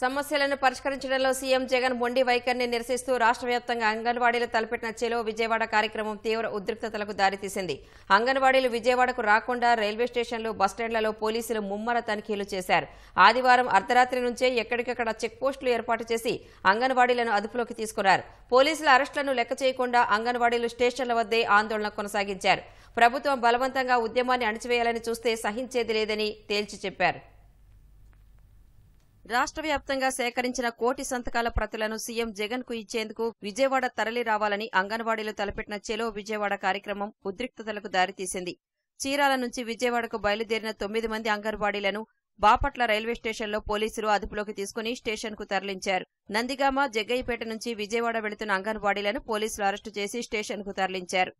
సమస్యలను పరిష్కరించడంలో సీఎం జగన్ మొండి వైఖరిని నిరసిస్తూ రాష్ట్ర వ్యాప్తంగా అంగన్వాడీలు తలపెట్టిన చెలో విజయవాడ కార్యక్రమం తీవ్ర ఉద్రిక్తతలకు దారితీసింది అంగన్వాడీలు విజయవాడకు రాకుండా రైల్వే స్టేషన్లు బస్టాండ్లలో పోలీసులు ముమ్మర తనిఖీలు చేశారు ఆదివారం అర్ధరాత్రి నుంచే ఎక్కడికక్కడ చెక్పోస్టులు ఏర్పాటు చేసి అంగన్వాడీలను అదుపులోకి తీసుకున్నారు పోలీసుల అరెస్టులను లెక్క చేయకుండా అంగన్వాడీలు స్టేషన్ల వద్దే ఆందోళన కొనసాగించారు ప్రభుత్వం బలవంతంగా ఉద్యమాన్ని అణిచివేయాలని చూస్తే సహించేది లేదని తేల్చి చెప్పారు రాష్ట్ర వ్యాప్తంగా సేకరించిన కోటి సంతకాల ప్రతులను సీఎం జగన్ కు ఇచ్చేందుకు విజయవాడ తరలి రావాలని అంగన్వాడీలు తలపెట్టిన చెలో విజయవాడ కార్యక్రమం ఉద్రిక్తతలకు దారితీసింది చీరాల నుంచి విజయవాడకు బయలుదేరిన తొమ్మిది మంది అంగన్వాడీలను బాపట్ల రైల్వే స్టేషన్లో పోలీసులు అదుపులోకి తీసుకుని స్టేషన్కు తరలించారు నందిగామ జగ్గయ్యపేట నుంచి విజయవాడ వెళుతున్న అంగన్వాడీలను పోలీసులు అరెస్టు చేసి స్టేషన్కు తరలించారు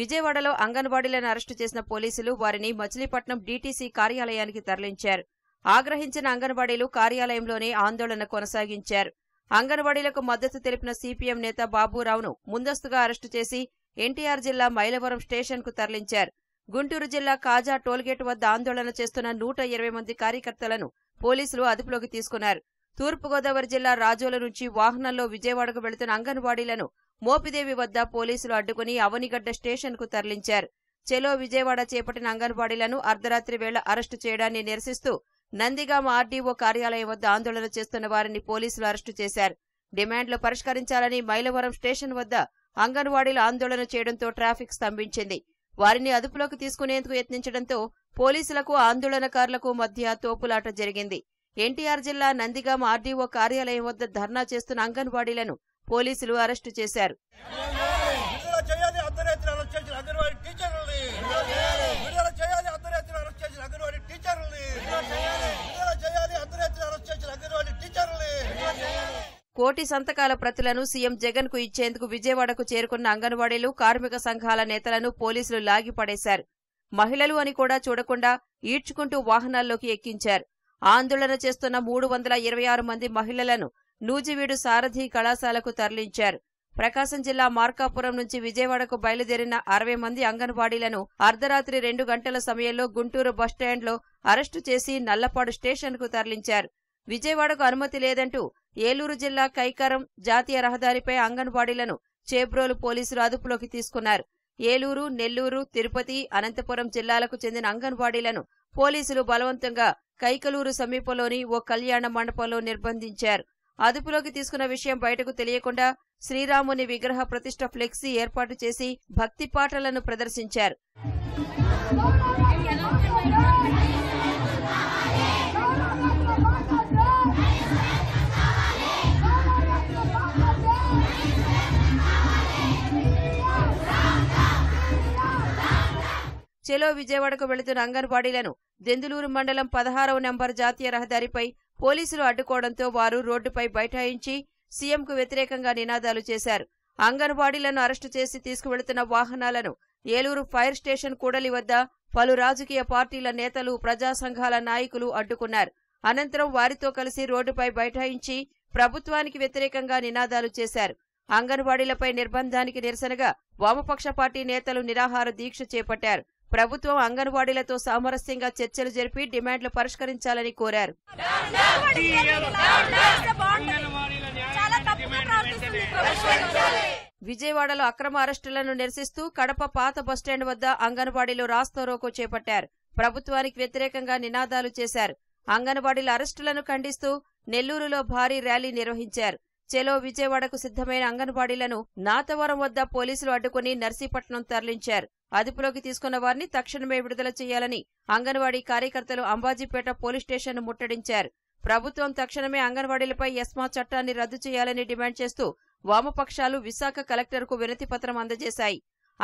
విజయవాడలో అంగన్వాడీలను అరెస్టు చేసిన పోలీసులు వారిని మచిలీపట్నం డీటీసీ కార్యాలయానికి తరలించారు ఆగ్రహించిన అంగన్వాడీలు కార్యాలయంలోనే ఆందోళన కొనసాగించారు అంగన్వాడీలకు మద్దతు తెలిపిన సిపిఎం నేత బాబురావును ముందస్తుగా అరెస్టు చేసి ఎన్టీఆర్ జిల్లా మైలవరం స్టేషన్కు తరలించారు గుంటూరు జిల్లా కాజా టోల్గేట్ వద్ద ఆందోళన చేస్తున్న నూట ఇరవై మంది కార్యకర్తలను పోలీసులు అదుపులోకి తీసుకున్నారు తూర్పుగోదావరి జిల్లా రాజోల నుంచి వాహనంలో విజయవాడకు వెళుతున్న అంగన్వాడీలను మోపిదేవి వద్ద పోలీసులు అడ్డుకుని అవనిగడ్డ స్టేషన్కు తరలించారు చెలో విజయవాడ చేపట్టిన అంగన్వాడీలను అర్ధరాత్రి వేళ అరెస్టు చేయడాన్ని నిరసిస్తూ నందిగామ ఆర్డీఓ కార్యాలయం వద్ద ఆందోళన చేస్తున్న వారిని పోలీసులు అరెస్టు చేశారు డిమాండ్లు పరిష్కరించాలని మైలవరం స్టేషన్ వద్ద అంగన్వాడీలు ఆందోళన చేయడంతో ట్రాఫిక్ స్తంభించింది వారిని అదుపులోకి తీసుకునేందుకు యత్నించడంతో పోలీసులకు ఆందోళనకారులకు మధ్య తోపులాట జరిగింది ఎన్టీఆర్ జిల్లా నందిగామ ఆర్డీఓ కార్యాలయం వద్ద ధర్నా చేస్తున్న అంగన్వాడీలను పోలీసులు అరెస్టు చేశారు కోటి సంతకాల ప్రతులను సీఎం జగన్ కు ఇచ్చేందుకు విజయవాడకు చేరుకున్న అంగన్వాడీలు కార్మిక సంఘాల నేతలను పోలీసులు లాగిపడేశారు మహిళలు అని కూడా చూడకుండా ఈడ్చుకుంటూ వాహనాల్లోకి ఎక్కించారు ఆందోళన చేస్తున్న మూడు వందల ఇరవై ఆరు మంది మహిళలను నూజివీడు సారథి కళాశాలకు తరలించారు ప్రకాశం జిల్లా మార్కాపురం నుంచి విజయవాడకు బయలుదేరిన అరవై మంది అంగన్వాడీలను అర్ధరాత్రి రెండు గంటల సమయంలో గుంటూరు బస్టాండ్లో అరెస్టు చేసి నల్లపాడు స్టేషన్కు తరలించారు విజయవాడకు అనుమతి లేదంటూ ఏలూరు జిల్లా కైకారం జాతీయ రహదారిపై అంగన్వాడీలను చేబ్రోలు పోలీసులు అదుపులోకి తీసుకున్నారు ఏలూరు నెల్లూరు తిరుపతి అనంతపురం జిల్లాలకు చెందిన అంగన్వాడీలను పోలీసులు బలవంతంగా కైకలూరు సమీపంలోని ఓ కళ్యాణ మండపంలో నిర్బంధించారు అదుపులోకి తీసుకున్న విషయం బయటకు తెలియకుండా శ్రీరాముని విగ్రహ ప్రతిష్ట ఫ్లెక్సీ ఏర్పాటు చేసి భక్తి పాటలను ప్రదర్శించారు చెలో విజయవాడకు వెళుతున్న అంగన్వాడీలను దెందులూరు మండలం పదహారవ నెంబర్ జాతీయ రహదారిపై పోలీసులు అడ్డుకోవడంతో వారు రోడ్డుపై బైఠాయించి సీఎంకు వ్యతిరేకంగా నినాదాలు చేశారు అంగన్వాడీలను అరెస్టు చేసి తీసుకువెళుతున్న వాహనాలను ఏలూరు ఫైర్ స్టేషన్ కూడలి వద్ద పలు రాజకీయ పార్టీల నేతలు ప్రజా సంఘాల నాయకులు అడ్డుకున్నారు అనంతరం వారితో కలిసి రోడ్డుపై బైఠాయించి ప్రభుత్వానికి వ్యతిరేకంగా నినాదాలు చేశారు అంగన్వాడీలపై నిర్బంధానికి నిరసనగా వామపక్ష పార్టీ నేతలు నిరాహార దీక్ష చేపట్టారు ప్రభుత్వం అంగన్వాడీలతో సామరస్యంగా చర్చలు జరిపి డిమాండ్లు పరిష్కరించాలని కోరారు విజయవాడలో అక్రమ అరెస్టులను నిరసిస్తూ కడప పాత బస్టాండ్ వద్ద అంగన్వాడీలు రాస్తారోకో చేపట్టారు ప్రభుత్వానికి వ్యతిరేకంగా నినాదాలు చేశారు అంగన్వాడీల అరెస్టులను ఖండిస్తూ నెల్లూరులో భారీ ర్యాలీ నిర్వహించారు చెలో విజయవాడకు సిద్ధమైన అంగన్వాడీలను నాతవరం వద్ద పోలీసులు అడ్డుకుని నర్సీపట్నం తరలించారు అదుపులోకి తీసుకున్న వారిని తక్షణమే విడుదల చేయాలని అంగన్వాడీ కార్యకర్తలు అంబాజీపేట పోలీస్ స్టేషన్ ముట్టడించారు ప్రభుత్వం తక్షణమే అంగన్వాడీలపై ఎస్మా చట్టాన్ని రద్దు చేయాలని డిమాండ్ చేస్తూ వామపక్షాలు విశాఖ కలెక్టర్కు వినతిపత్రం అందజేశాయి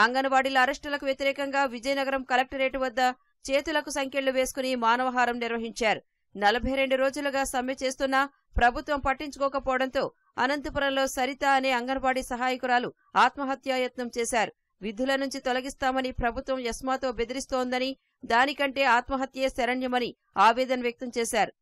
అంగన్వాడీల అరెస్టులకు వ్యతిరేకంగా విజయనగరం కలెక్టరేట్ వద్ద చేతులకు సంఖ్యలు వేసుకుని మానవహారం నిర్వహించారు నలభై రెండు రోజులుగా సమ్మె చేస్తున్నా ప్రభుత్వం పట్టించుకోకపోవడంతో అనంతపురంలో సరిత అనే అంగన్వాడీ సహాయకురాలు ఆత్మహత్యాయత్నం చేశారు విధుల నుంచి తొలగిస్తామని ప్రభుత్వం యస్మాతో బెదిరిస్తోందని దానికంటే ఆత్మహత్యే శరణ్యమని ఆవేదన వ్యక్తం చేశారు